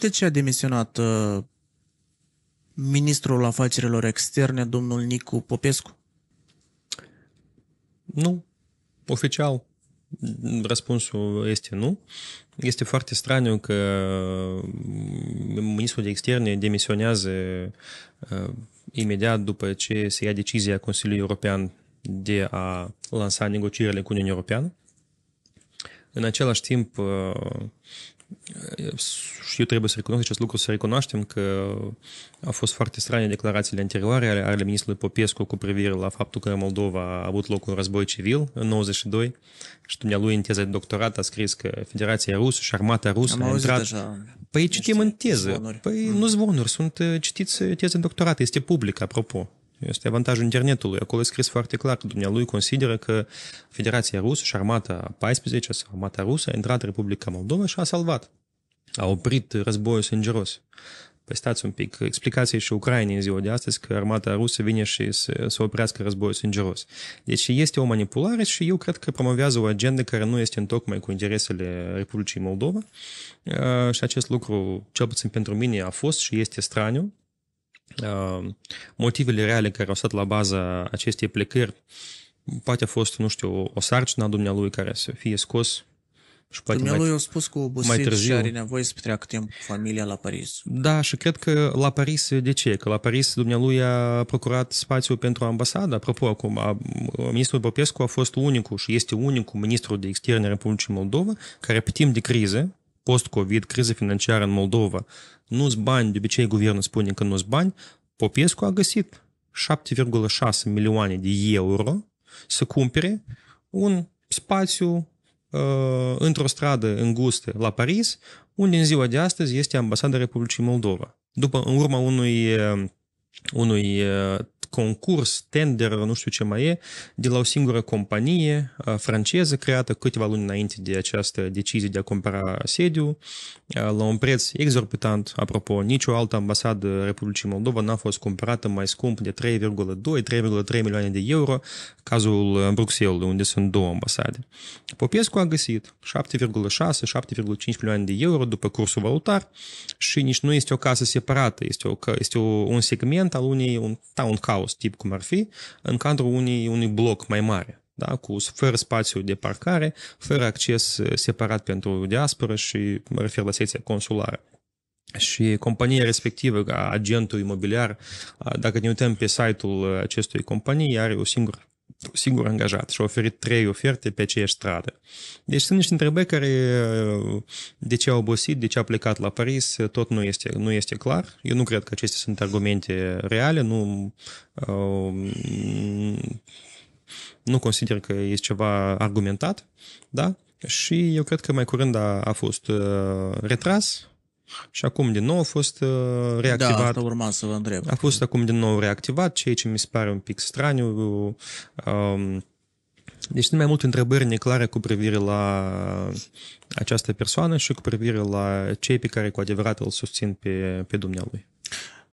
de ce a demisionat uh, ministrul afacerilor externe, domnul Nicu Popescu? Nu. Oficial, răspunsul este nu. Este foarte straniu că uh, ministrul de externe demisionează uh, imediat după ce se ia decizia Consiliului European de a lansa negocierile cu Uniunea Europeană. În același timp, Э, și trebuie să recunosc acest lucru, să recunoaștem că au fost foarte strane declarațiile anterioare ale, ale ministrului Popescu cu privire la faptul că Moldova a avut loc un război civil în 92 și dumnealui în teza de doctorat a scris că Federația Rusă și armata rusă Am a intrat... Deja păi citim în teză. Zvonuri. Păi mm. nu zvonuri, sunt eh, citiți eh, teze de doctorat, este public, apropo. Este avantajul internetului. Acolo e scris foarte clar că dumnealui consideră că Federația Rusă și armata 14 sau armata rusă a intrat în Republica Moldova și a salvat. A oprit războiul sângeros. Păi stați un pic, explicația și Ucrainei în ziua de astăzi că armata rusă vine și să, să oprească războiul sângeros. Deci este o manipulare și eu cred că promovează o agendă care nu este în tocmai cu interesele Republicii Moldova și acest lucru, cel puțin pentru mine, a fost și este straniu motivele reale care au stat la baza acestei plecări, poate a fost, nu știu, o sarcină a dumnealui care să fie scos și poate Dumnealui mai, a spus că obosit și are nevoie să petreacă timp cu familia la Paris. Da, și cred că la Paris, de ce? Că la Paris dumnealui a procurat spațiu pentru ambasada. Apropo, acum, a, ministrul Popescu a fost unicul și este unicul ministru de externe Republicii Moldova care pe timp de criză, post-COVID, criză financiară în Moldova, nu-s bani, de obicei guvernul spune că nu-s bani, Popescu a găsit 7,6 milioane de euro să cumpere un spațiu uh, într-o stradă îngustă la Paris, unde în ziua de astăzi este ambasada Republicii Moldova. După, în urma unui, unui concurs, tender, nu știu ce mai e, de la o singură companie franceză creată câteva luni înainte de această decizie de a cumpăra sediu, la un preț exorbitant. Apropo, nicio altă ambasadă Republicii Moldova n-a fost cumpărată mai scump de 3,2-3,3 milioane de euro, cazul în Bruxelles, unde sunt două ambasade. Popescu a găsit 7,6-7,5 milioane de euro după cursul valutar și nici nu este o casă separată, este, o, este o, un segment al unei, un town haos tip cum ar fi, în cadrul unui, unui bloc mai mare, da? cu fără spațiu de parcare, fără acces eh, separat pentru diaspora și mă refer la secția consulară. Și compania respectivă, agentul imobiliar, dacă ne uităm pe site-ul acestui companii, are o singură singur angajat și a oferit trei oferte pe aceeași stradă. Deci sunt niște întrebări care uh, de ce a obosit, de ce a plecat la Paris, tot nu este, nu este clar. Eu nu cred că acestea sunt argumente reale, nu uh, nu consider că este ceva argumentat, da? Și eu cred că mai curând a, a fost uh, retras și acum din nou a fost uh, reactivat. Da, asta urma să vă întreb. A fost acum din nou reactivat, ceea ce mi se pare un pic straniu. Um, deci sunt mai multe întrebări neclare cu privire la această persoană și cu privire la cei pe care cu adevărat îl susțin pe, pe dumnealui.